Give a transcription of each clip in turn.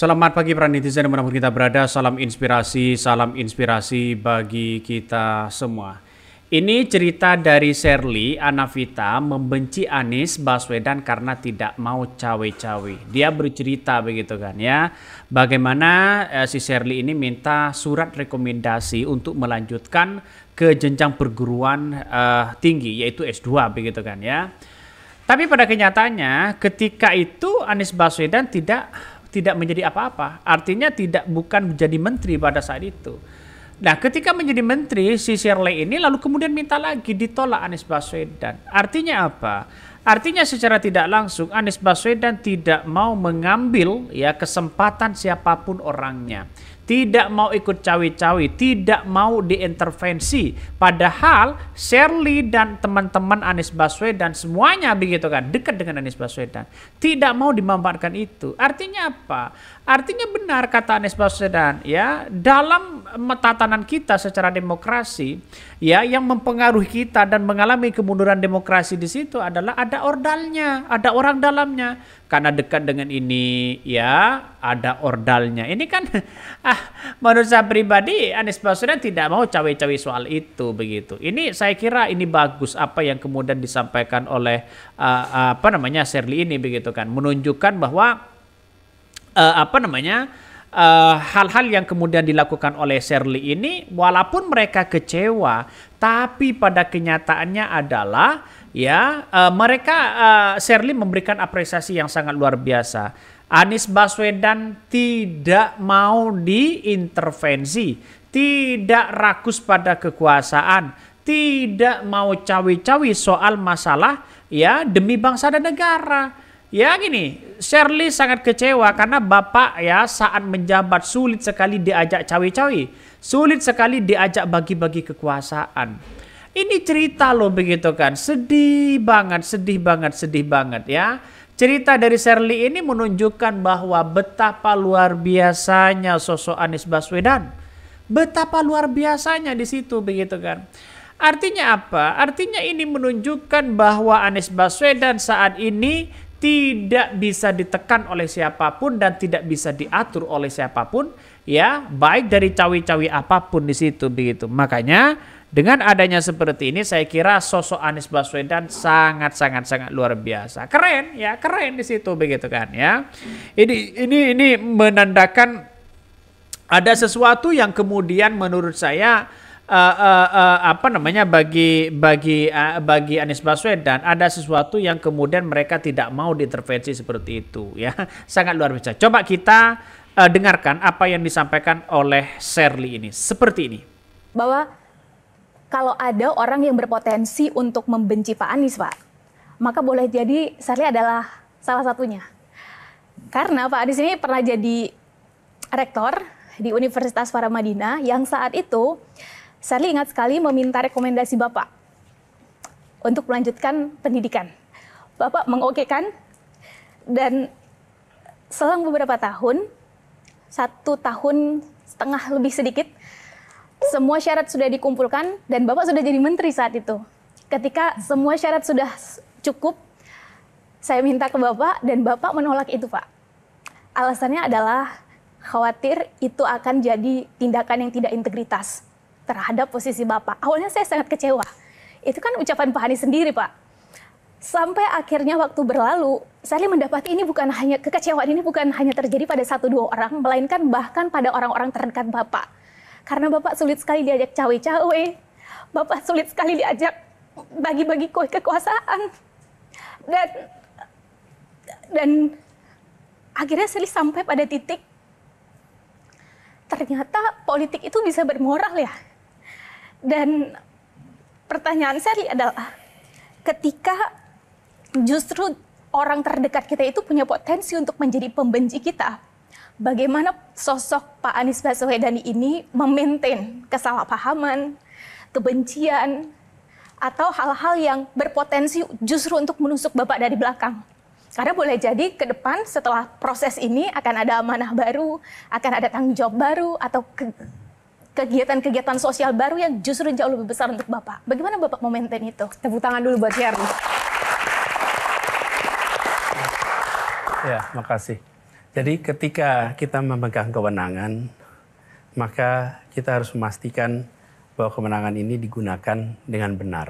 Selamat pagi para netizen pun kita berada, salam inspirasi, salam inspirasi bagi kita semua. Ini cerita dari Sherly, Anavita membenci Anies Baswedan karena tidak mau cawe-cawe. Dia bercerita begitu kan ya, bagaimana eh, si Sherly ini minta surat rekomendasi untuk melanjutkan ke jenjang perguruan eh, tinggi yaitu S2 begitu kan ya. Tapi pada kenyataannya ketika itu Anies Baswedan tidak tidak menjadi apa-apa. Artinya tidak bukan menjadi menteri pada saat itu. Nah, ketika menjadi menteri si Shirley ini lalu kemudian minta lagi ditolak Anies Baswedan. Artinya apa? Artinya secara tidak langsung Anies Baswedan tidak mau mengambil ya kesempatan siapapun orangnya tidak mau ikut cawi-cawi, tidak mau diintervensi. Padahal Shirley dan teman-teman Anies Baswedan semuanya begitu kan, dekat dengan Anies Baswedan. Tidak mau dimanfaatkan itu. Artinya apa? Artinya benar kata Anies Baswedan ya, dalam tatanan kita secara demokrasi ya yang mempengaruhi kita dan mengalami kemunduran demokrasi di situ adalah ada ordalnya, ada orang dalamnya karena dekat dengan ini ya ada ordalnya. Ini kan ah menurut saya pribadi Anies Baswedan tidak mau cawe-cawe soal itu begitu. Ini saya kira ini bagus apa yang kemudian disampaikan oleh uh, apa namanya Shirley ini begitu kan menunjukkan bahwa uh, apa namanya eh, hal-hal uh, yang kemudian dilakukan oleh Shirley ini walaupun mereka kecewa tapi pada kenyataannya adalah ya uh, mereka uh, eh, Sherly memberikan apresiasi yang sangat luar biasa. Anies Baswedan tidak mau diintervensi, tidak rakus pada kekuasaan, tidak mau cawe-cawe soal masalah ya demi bangsa dan negara. Ya gini, Sherly sangat kecewa karena Bapak ya saat menjabat sulit sekali diajak cawe-cawe, sulit sekali diajak bagi-bagi kekuasaan. Ini cerita loh begitu kan. Sedih banget, sedih banget, sedih banget ya. Cerita dari Shirley ini menunjukkan bahwa betapa luar biasanya sosok Anies Baswedan. Betapa luar biasanya di situ begitu kan. Artinya apa? Artinya ini menunjukkan bahwa Anies Baswedan saat ini tidak bisa ditekan oleh siapapun dan tidak bisa diatur oleh siapapun ya baik dari cawi-cawi apapun di situ begitu makanya dengan adanya seperti ini saya kira sosok Anies Baswedan sangat sangat sangat luar biasa keren ya keren di situ begitu kan ya ini ini ini menandakan ada sesuatu yang kemudian menurut saya uh, uh, uh, apa namanya bagi bagi uh, bagi Anies Baswedan ada sesuatu yang kemudian mereka tidak mau diintervensi seperti itu ya sangat luar biasa coba kita uh, dengarkan apa yang disampaikan oleh Sherly ini seperti ini bahwa kalau ada orang yang berpotensi untuk membenci Pak Anies Pak maka boleh jadi Sherly adalah salah satunya karena Pak Anies ini pernah jadi rektor di Universitas Paramadina yang saat itu Sarli ingat sekali meminta rekomendasi Bapak untuk melanjutkan pendidikan. Bapak mengokekan dan selang beberapa tahun, satu tahun setengah lebih sedikit, semua syarat sudah dikumpulkan dan Bapak sudah jadi menteri saat itu. Ketika semua syarat sudah cukup, saya minta ke Bapak dan Bapak menolak itu Pak. Alasannya adalah khawatir itu akan jadi tindakan yang tidak integritas terhadap posisi Bapak. Awalnya saya sangat kecewa. Itu kan ucapan Pak Hani sendiri, Pak. Sampai akhirnya waktu berlalu, saya mendapati ini bukan hanya kekecewaan ini bukan hanya terjadi pada satu dua orang, melainkan bahkan pada orang-orang terdekat Bapak. Karena Bapak sulit sekali diajak cawe-cawe. Bapak sulit sekali diajak bagi-bagi kue kekuasaan. Dan dan akhirnya saya sampai pada titik ternyata politik itu bisa bermoral ya. Dan pertanyaan saya adalah ketika justru orang terdekat kita itu punya potensi untuk menjadi pembenci kita, bagaimana sosok Pak Anies Baswedan ini memaintain kesalahpahaman, kebencian, atau hal-hal yang berpotensi justru untuk menusuk Bapak dari belakang. Karena boleh jadi ke depan setelah proses ini akan ada amanah baru, akan ada tanggung jawab baru, atau ke kegiatan-kegiatan sosial baru yang justru jauh lebih besar untuk Bapak. Bagaimana Bapak memaintain itu? Tepuk tangan dulu buat Sharon. Ya, makasih. Jadi ketika kita memegang kewenangan, maka kita harus memastikan bahwa kewenangan ini digunakan dengan benar.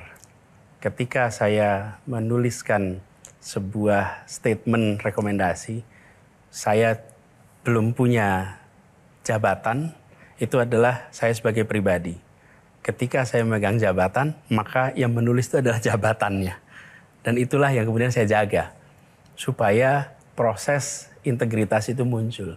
Ketika saya menuliskan sebuah statement rekomendasi, saya belum punya jabatan, itu adalah saya sebagai pribadi. Ketika saya memegang jabatan, maka yang menulis itu adalah jabatannya. Dan itulah yang kemudian saya jaga. Supaya proses integritas itu muncul.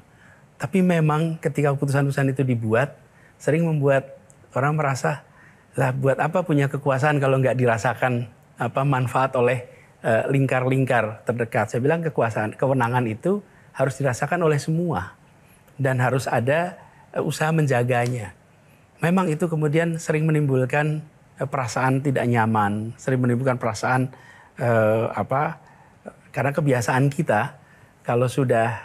Tapi memang ketika keputusan-keputusan itu dibuat, sering membuat orang merasa, lah buat apa punya kekuasaan kalau nggak dirasakan apa manfaat oleh eh, lingkar-lingkar terdekat. Saya bilang kekuasaan, kewenangan itu harus dirasakan oleh semua dan harus ada Eh, usaha menjaganya. Memang itu kemudian sering menimbulkan eh, perasaan tidak nyaman, sering menimbulkan perasaan eh, apa? Karena kebiasaan kita kalau sudah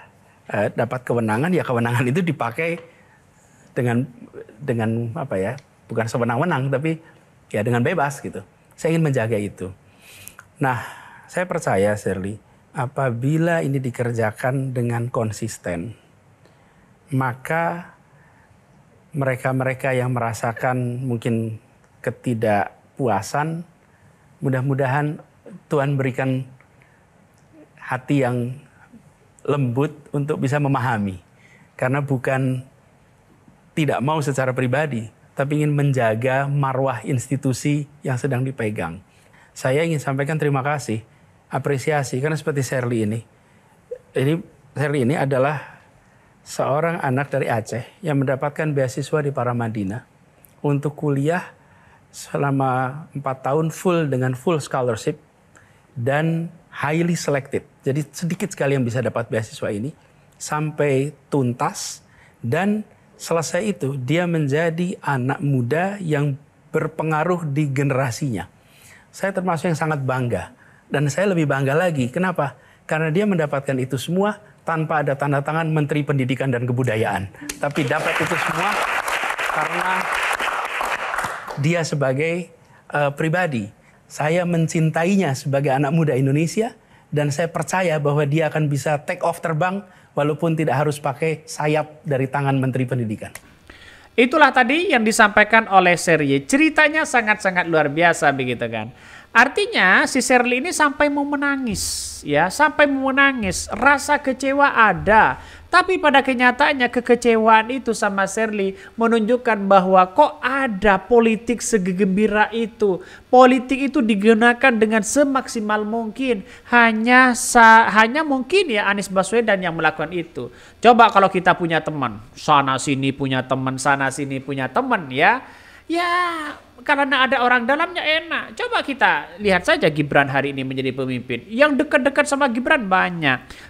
eh, dapat kewenangan ya kewenangan itu dipakai dengan dengan apa ya? Bukan sewenang-wenang tapi ya dengan bebas gitu. Saya ingin menjaga itu. Nah, saya percaya Shirley, apabila ini dikerjakan dengan konsisten, maka mereka-mereka yang merasakan mungkin ketidakpuasan, mudah-mudahan Tuhan berikan hati yang lembut untuk bisa memahami. Karena bukan tidak mau secara pribadi, tapi ingin menjaga marwah institusi yang sedang dipegang. Saya ingin sampaikan terima kasih, apresiasi, karena seperti Shirley ini, ini Shirley ini adalah seorang anak dari Aceh yang mendapatkan beasiswa di Paramadina untuk kuliah selama empat tahun full dengan full scholarship dan highly selected. Jadi sedikit sekali yang bisa dapat beasiswa ini sampai tuntas dan selesai itu dia menjadi anak muda yang berpengaruh di generasinya. Saya termasuk yang sangat bangga dan saya lebih bangga lagi. Kenapa? Karena dia mendapatkan itu semua tanpa ada tanda tangan Menteri Pendidikan dan Kebudayaan. Tapi dapat itu semua karena dia sebagai uh, pribadi. Saya mencintainya sebagai anak muda Indonesia dan saya percaya bahwa dia akan bisa take off terbang walaupun tidak harus pakai sayap dari tangan Menteri Pendidikan. Itulah tadi yang disampaikan oleh Serie. Ceritanya sangat-sangat luar biasa begitu kan. Artinya si Shirley ini sampai mau menangis ya, sampai mau menangis, rasa kecewa ada. Tapi pada kenyataannya kekecewaan itu sama Shirley menunjukkan bahwa kok ada politik segegembira itu. Politik itu digunakan dengan semaksimal mungkin. Hanya sa hanya mungkin ya Anies Baswedan yang melakukan itu. Coba kalau kita punya teman, sana sini punya teman, sana sini punya teman ya. Ya karena ada orang dalamnya enak. Coba kita lihat saja Gibran hari ini menjadi pemimpin. Yang dekat-dekat sama Gibran banyak.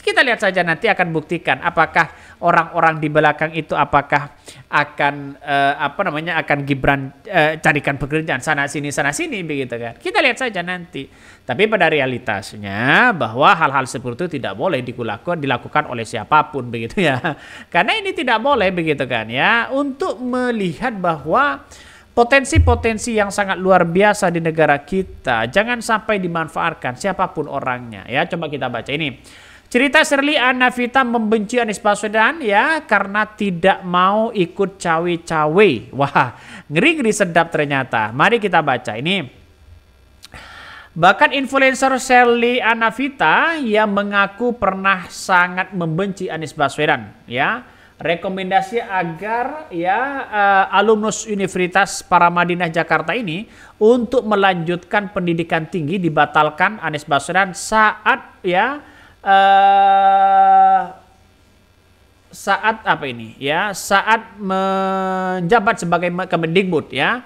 Kita lihat saja nanti akan buktikan apakah orang-orang di belakang itu apakah akan eh, apa namanya akan Gibran eh, carikan pekerjaan sana sini sana sini begitu kan. Kita lihat saja nanti. Tapi pada realitasnya bahwa hal-hal seperti itu tidak boleh dilakukan dilakukan oleh siapapun begitu ya. Karena ini tidak boleh begitu kan ya untuk melihat bahwa potensi-potensi yang sangat luar biasa di negara kita jangan sampai dimanfaatkan siapapun orangnya ya coba kita baca ini cerita Serli Anavita membenci Anies Baswedan ya karena tidak mau ikut cawe-cawe wah ngeri-ngeri sedap ternyata mari kita baca ini Bahkan influencer Shelly Anavita yang mengaku pernah sangat membenci Anies Baswedan, ya rekomendasi agar ya uh, alumnus Universitas Paramadinah Jakarta ini untuk melanjutkan pendidikan tinggi dibatalkan Anies Baswedan saat ya uh, saat apa ini ya saat menjabat sebagai Kemendikbud ya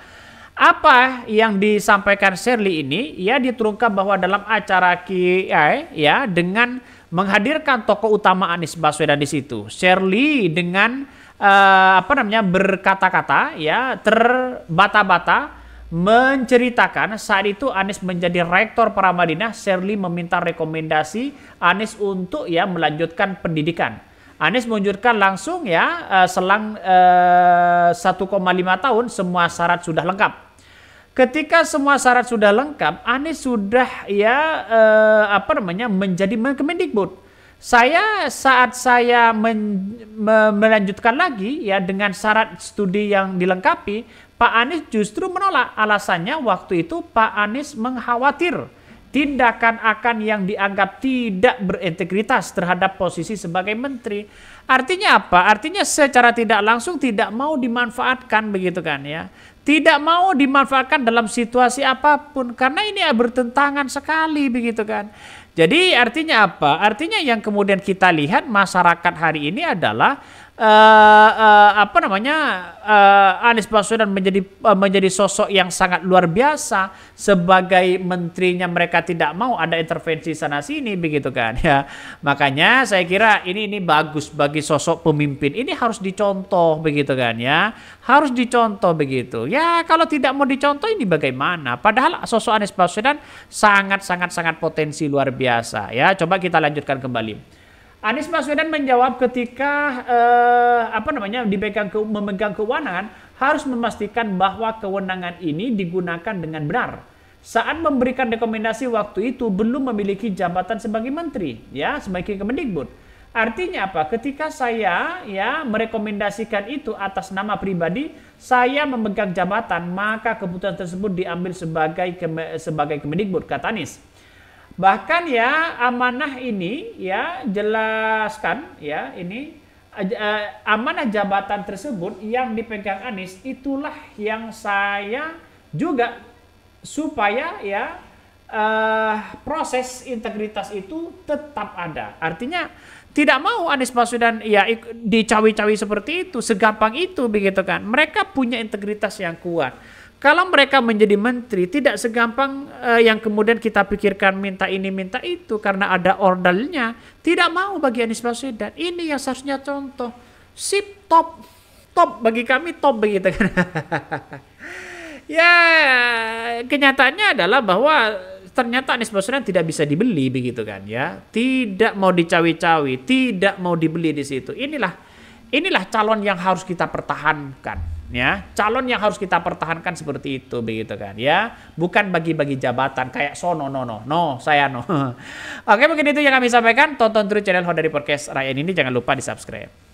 apa yang disampaikan Shirley ini ya diturunkan bahwa dalam acara Kiai ya dengan menghadirkan tokoh utama Anies Baswedan di situ. Shirley dengan uh, apa namanya berkata-kata ya terbata-bata menceritakan saat itu Anies menjadi rektor Paramadina, Shirley meminta rekomendasi Anies untuk ya melanjutkan pendidikan. Anies menunjukkan langsung ya eh, selang 1,5 eh, tahun semua syarat sudah lengkap. Ketika semua syarat sudah lengkap, Anies sudah ya eh, apa namanya menjadi Kemendikbud saya saat saya men, me, melanjutkan lagi ya dengan syarat studi yang dilengkapi, Pak Anies justru menolak. Alasannya waktu itu Pak Anies mengkhawatir tindakan-akan yang dianggap tidak berintegritas terhadap posisi sebagai menteri. Artinya apa? Artinya secara tidak langsung tidak mau dimanfaatkan begitu kan ya. Tidak mau dimanfaatkan dalam situasi apapun karena ini bertentangan sekali begitu kan. Jadi artinya apa? Artinya yang kemudian kita lihat masyarakat hari ini adalah uh, uh, apa namanya uh, Anies Baswedan menjadi uh, menjadi sosok yang sangat luar biasa sebagai menterinya mereka tidak mau ada intervensi sana sini begitu kan ya makanya saya kira ini ini bagus bagi sosok pemimpin ini harus dicontoh begitu kan ya harus dicontoh begitu ya kalau tidak mau dicontoh ini bagaimana padahal sosok Anies Baswedan sangat sangat sangat potensi luar biasa ya coba kita lanjutkan kembali. Anies Baswedan menjawab ketika eh, apa namanya dipegang ke, memegang kewenangan harus memastikan bahwa kewenangan ini digunakan dengan benar. Saat memberikan rekomendasi waktu itu belum memiliki jabatan sebagai menteri, ya sebagai Kemendikbud. Artinya apa? Ketika saya ya merekomendasikan itu atas nama pribadi, saya memegang jabatan, maka keputusan tersebut diambil sebagai keme, sebagai Kemendikbud kata Anies. Bahkan ya amanah ini ya jelaskan ya ini eh, amanah jabatan tersebut yang dipegang Anies itulah yang saya juga supaya ya uh, proses integritas itu tetap ada. Artinya tidak mau Anies Baswedan ya dicawi-cawi seperti itu, segampang itu begitu kan. Mereka punya integritas yang kuat. Kalau mereka menjadi menteri tidak segampang uh, yang kemudian kita pikirkan minta ini minta itu karena ada ordalnya. Tidak mau bagi Anies Baswedan. Ini yang seharusnya contoh. Sip top top bagi kami top begitu kan. ya kenyataannya adalah bahwa ternyata Anies Baswedan tidak bisa dibeli begitu kan ya. Tidak mau dicawi-cawi, tidak mau dibeli di situ. Inilah inilah calon yang harus kita pertahankan ya calon yang harus kita pertahankan seperti itu begitu kan ya bukan bagi-bagi jabatan kayak sono no no no saya no oke mungkin itu yang kami sampaikan tonton terus channel Honda dari podcast Ryan ini jangan lupa di subscribe